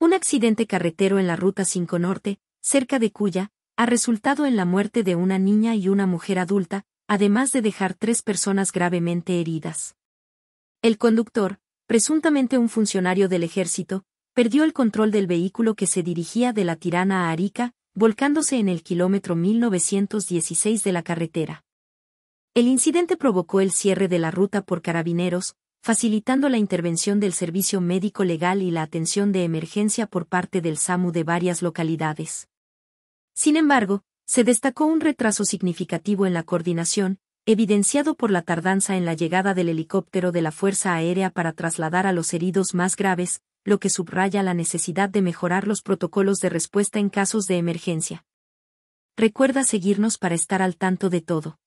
Un accidente carretero en la Ruta 5 Norte, cerca de Cuya, ha resultado en la muerte de una niña y una mujer adulta, además de dejar tres personas gravemente heridas. El conductor, presuntamente un funcionario del ejército, perdió el control del vehículo que se dirigía de la Tirana a Arica, volcándose en el kilómetro 1916 de la carretera. El incidente provocó el cierre de la ruta por carabineros, facilitando la intervención del servicio médico legal y la atención de emergencia por parte del SAMU de varias localidades. Sin embargo, se destacó un retraso significativo en la coordinación, evidenciado por la tardanza en la llegada del helicóptero de la Fuerza Aérea para trasladar a los heridos más graves, lo que subraya la necesidad de mejorar los protocolos de respuesta en casos de emergencia. Recuerda seguirnos para estar al tanto de todo.